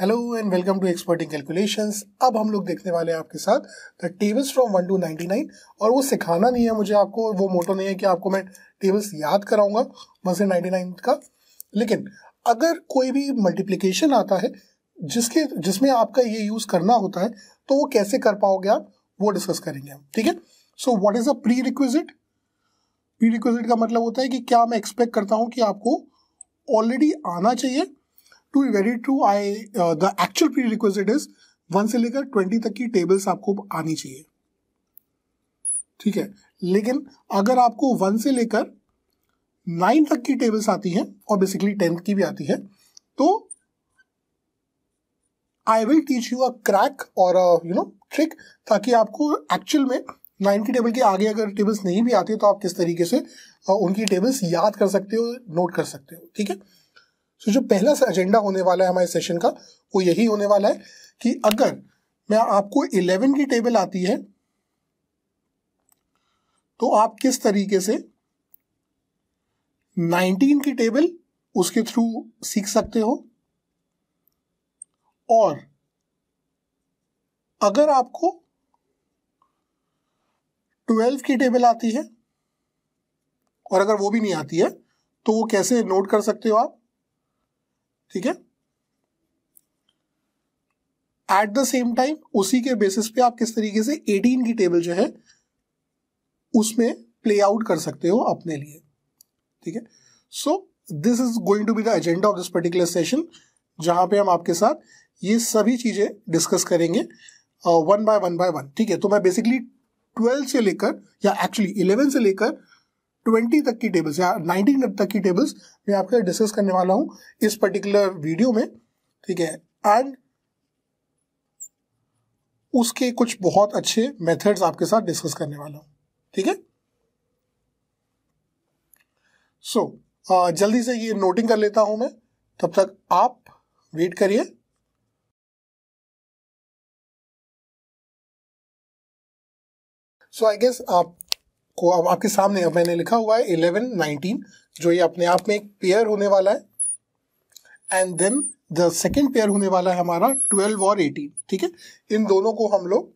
Hello and welcome to expert in calculations अब हम लोग देखने वाले हैं आपके साथ the tables from one to ninety nine और वो सिखाना नहीं है मुझे आपको वो मोटो नहीं है कि आपको मैं टेबल्स याद कराऊंगा वन से नाइन्टी नाइन का लेकिन अगर कोई भी मल्टीप्लिकेशन आता है जिसके जिसमें आपका ये यूज़ करना होता है तो वो कैसे कर पाओगे आप वो डिस्कस करेंगे हम ठीक है so what is a prerequisite prerequisite का मतलब होता है कि क्या मैं एक्सपेक्ट करता हूँ कि आपको ऑलरेडी आना चाहिए to be very true I the actual prerequisite is one से लेकर ट्वेंटी तक की टेबल्स आपको आनी चाहिए ठीक है लेकिन अगर आपको वन से लेकर नाइन तक की टेबल्स आती हैं और बेसिकली टेंथ की भी आती है तो I will teach you a crack और यू नो ट्रिक ताकि आपको एक्चुअल में नाइन की टेबल के आगे अगर टेबल्स नहीं भी आती है तो आप किस तरीके से uh, उनकी टेबल्स याद कर सकते हो नोट कर सकते हो ठीक है सो जो पहला एजेंडा होने वाला है हमारे सेशन का वो यही होने वाला है कि अगर मैं आपको इलेवन की टेबल आती है तो आप किस तरीके से 19 की टेबल उसके थ्रू सीख सकते हो और अगर आपको 12 की टेबल आती है और अगर वो भी नहीं आती है तो वो कैसे नोट कर सकते हो आप ठीक है एट द सेम टाइम उसी के बेसिस पे आप किस तरीके से 18 की टेबल जो है उसमें प्ले आउट कर सकते हो अपने लिए ठीक है so this is going to be the agenda of this particular session जहां पे हम आपके साथ ये सभी चीजें डिस्कस करेंगे one by one by one ठीक है तो मैं बेसिकली ट्वेल्थ से लेकर या एक्चुअली इलेवन से लेकर ट्वेंटी तक की टेबल्स या नाइनटीन तक की टेबल्स मैं आपके डिस्कस करने वाला हूँ इस पर्टिकुलर वीडियो में ठीक है एंड उसके कुछ बहुत अच्छे मेथड्स आपके साथ डिस्कस करने वाला हूँ ठीक है सो जल्दी से ये नोटिंग कर लेता हूँ मैं तब तक आप वेट करिए सो आई गेस आप को अब आपके सामने अब मैंने लिखा हुआ है इलेवन नाइनटीन जो ये अपने आप में एक पेयर होने वाला है and then the second pair होने वाला है हमारा ट्वेल्व और एटीन ठीक है इन दोनों को हम लोग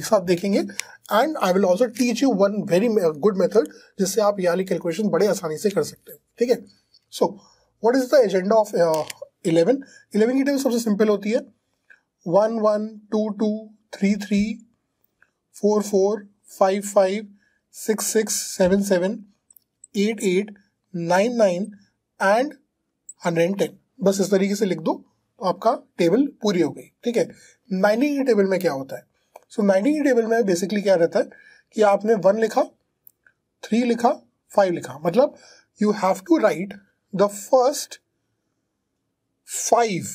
एक साथ देखेंगे and I will also teach you one very good method जिससे आप यहाँ कैलकुलेशन बड़े आसानी से कर सकते हो ठीक है so what is the agenda of eleven eleven की टेबल सबसे सिंपल होती है one one two two three three four four five five six six seven seven eight eight nine nine and hundred and ten बस इस तरीके से लिख दो तो आपका टेबल पूरी हो गई ठीक है नाइनटीन टेबल में क्या होता है सो नाइनटीन टेबल में बेसिकली क्या रहता है कि आपने वन लिखा थ्री लिखा फाइव लिखा मतलब you have to write the first five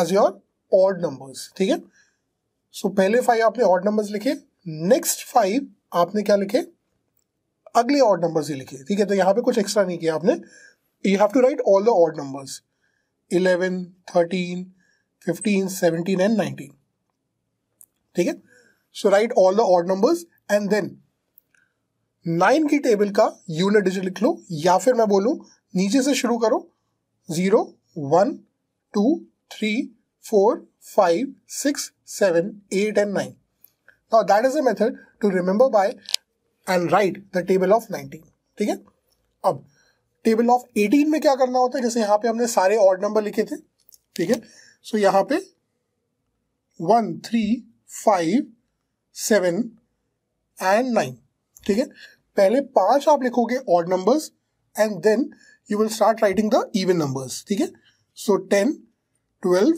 as your odd numbers ठीक है सो पहले फाइव आपने ऑड नंबर्स लिखे नेक्स्ट फाइव आपने क्या लिखे अगले ऑड नंबर्स ही लिखे ठीक है तो यहाँ पे कुछ एक्स्ट्रा नहीं किया आपने you have to write all the odd numbers eleven thirteen fifteen seventeen and nineteen ठीक है so write all the odd numbers and then nine की टेबल का यूनिट डिजिट लिख लो या फिर मैं बोलूँ नीचे से शुरू करो zero one two three four five six seven eight and nine Now that is a method to remember by and write the table of 19. ठीक है अब टेबल ऑफ 18 में क्या करना होता है जैसे यहाँ पे हमने सारे ऑड नंबर लिखे थे ठीक है सो यहाँ पे one three five seven and nine ठीक है पहले पांच आप लिखोगे odd numbers and then you will start writing the even numbers ठीक है so ten twelve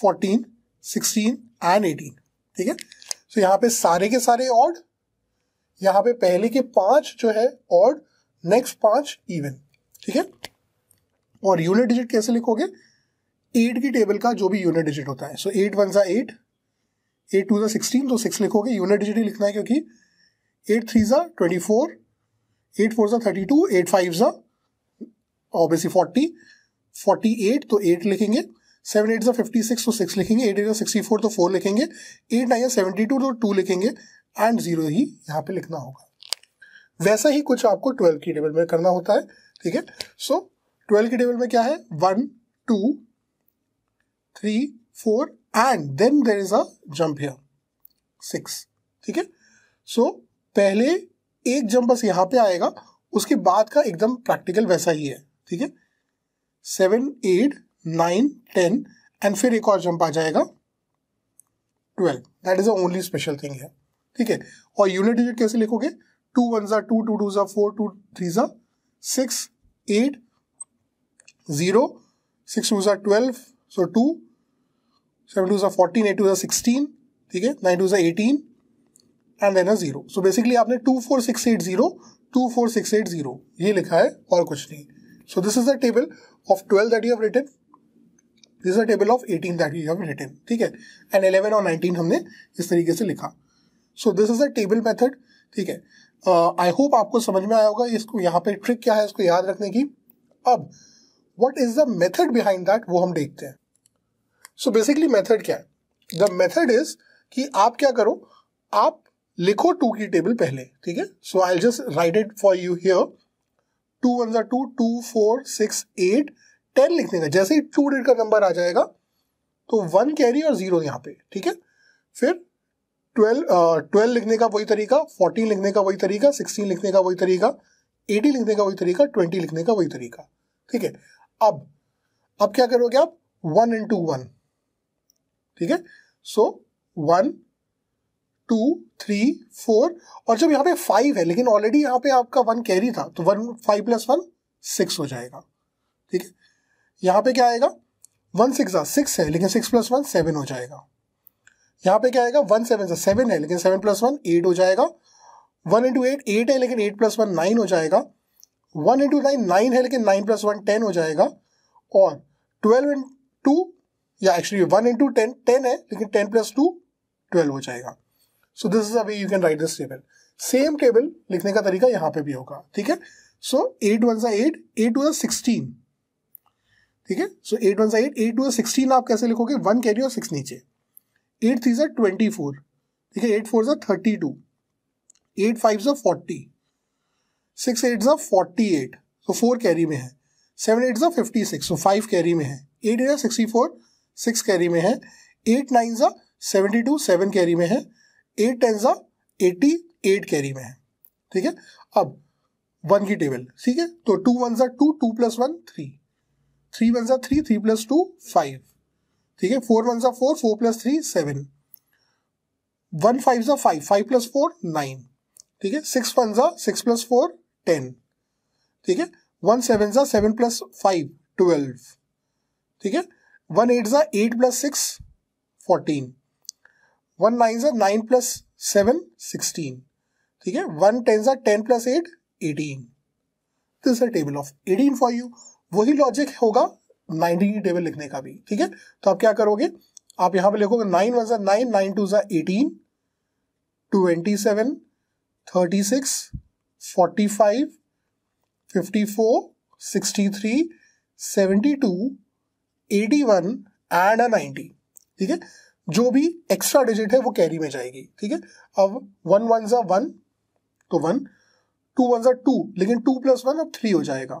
fourteen sixteen and eighteen ठीक है सो यहाँ पे सारे के सारे ऑड यहाँ पे पहले के पांच जो है ऑड नेक्स्ट पांच इवन ठीक है और यूनिट डिजिट कैसे लिखोगे एट की टेबल का जो भी यूनिट डिजिट होता है सो एट वन सा एट एट टू सिक्सटीन तो सिक्स लिखोगे यूनिट डिजिट ही लिखना है क्योंकि एट थ्री सा ट्वेंटी फोर एट फोर सा थर्टी टू एट फाइव सा ऑब्वियसली फोर्टी फोर्टी एट तो एट लिखेंगे सेवन एट सा फिफ्टी सिक्स तो सिक्स लिखेंगे एट एट सिक्सटी फोर तो फोर लिखेंगे एट नाइन सेवेंटी टू तो टू लिखेंगे एंड जीरो ही यहाँ पे लिखना होगा वैसा ही कुछ आपको ट्वेल्व की टेबल में करना होता है ठीक है सो ट्वेल्व की टेबल में क्या है one two three four and then there is a jump here six ठीक है सो पहले एक जंप बस यहाँ पे आएगा उसके बाद का एकदम प्रैक्टिकल वैसा ही है ठीक है seven eight nine ten and फिर एक और जंप आ जाएगा twelve that is only special thing है ठीक है और यूनिट डिजिट कैसे लिखोगे टू वन ज़ा टू टू टू ज़ा फोर टू थ्री ज़ा six eight zero six two ज़ा twelve so two seven two ज़ा फोर्टीन एट टू ज़ा सिक्सटीन ठीक है नाइन टू ज़ा eighteen and then a zero so basically आपने to four six eight zero two four six eight zero ये लिखा है और कुछ नहीं so this is the table of twelve that you have written this a table of eighteen that you have written ठीक है and eleven और nineteen हमने इस तरीके से लिखा so this is a table method ठीक है आई uh, होप आपको समझ में आया होगा इसको यहाँ पे ट्रिक क्या है इसको याद रखने की अब what is the method behind that वो हम देखते हैं सो बेसिकली मेथड क्या है द मेथड इज कि आप क्या करो आप लिखो टू की टेबल पहले ठीक है so I just write it for you here two one जो two two four six eight ten लिख देना जैसे ही टू डिजिट का नंबर आ जाएगा तो वन कैरी और जीरो यहाँ पे ठीक है फिर ट्वेल्व ट्वेल्व लिखने का वही तरीका फोर्टीन लिखने का वही तरीका सिक्सटीन लिखने का वही तरीका एटी लिखने का वही तरीका ट्वेंटी लिखने का वही तरीका ठीक है अब अब क्या करोगे आप वन एंड टू वन ठीक है so one two three four और जब यहाँ पे फाइव है लेकिन ऑलरेडी यहाँ पे आपका वन कैरी था तो one five plus one six हो जाएगा ठीक है यहाँ पे क्या आएगा वन सिक्स सिक्स है लेकिन सिक्स प्लस वन सेवन हो जाएगा यहाँ पे क्या आएगा वन सेवन सेवन है लेकिन सेवन प्लस वन एट हो जाएगा वन इंटू एट एट है लेकिन एट प्लस वन नाइन हो जाएगा वन इंटू नाइन नाइन है लेकिन नाइन प्लस वन टेन हो जाएगा और ट्वेल्व इन टू या actually one into ten ten है लेकिन टेन प्लस टू ट्वेल्व हो जाएगा so this is a you can write this table same table लिखने का तरीका यहाँ पे भी होगा ठीक है सो एट वन सा एट एट टू सिक्सटीन ठीक है सो एट वन साइड एट टू सिक्सटीन आप कैसे लिखोगे वन कैरी और सिक्स नीचे एट थ्री सर ट्वेंटी फोर ठीक है एट फोर सर थर्टी टू एट फाइव सर फोर्टी सिक्स एट सर forty eight so four carry में है सेवन एट सर fifty six so five carry में है eight eight sixty four six carry में है एट नाइन सा सेवेंटी टू सेवन कैरी में है एट टेन सा एटी एट कैरी में है ठीक है अब वन की टेबल ठीक है तो टू वन सा two two plus one three three one सा three three plus two five ठीक है फोर वन सा four four plus three seven one five सा five five plus four nine ठीक है सिक्स वन सा सिक्स प्लस फोर टेन ठीक है वन सेवन सा सेवन प्लस फाइव ट्वेल्व ठीक है वन एट सा eight plus six fourteen one nine सा नाइन प्लस सेवन सिक्सटीन ठीक है वन टेन सा ten plus eight eighteen this a table of eighteen for you वही logic होगा नाइनटीन टेबल लिखने का भी ठीक है तो आप क्या करोगे आप यहां पे लिखोगे नाइन वन सा नाइन नाइन टू सा eighteen twenty seven thirty six forty five fifty four sixty three seventy two eighty one and a ninety ठीक है जो भी एक्स्ट्रा डिजिट है वो कैरी में जाएगी ठीक है अब वन वन सा वन तो वन टू वन सा टू लेकिन टू प्लस वन अब थ्री हो जाएगा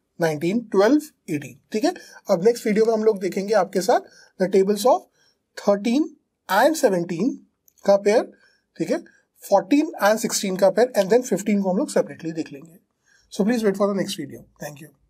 1912 18 ठीक है अब नेक्स्ट वीडियो में हम लोग देखेंगे आपके साथ द टेबल्स ऑफ 13 एंड 17 का पेयर ठीक है 14 एंड 16 का पेयर एंड देन 15 को हम लोग सेपरेटली देख लेंगे so please wait for the next video thank you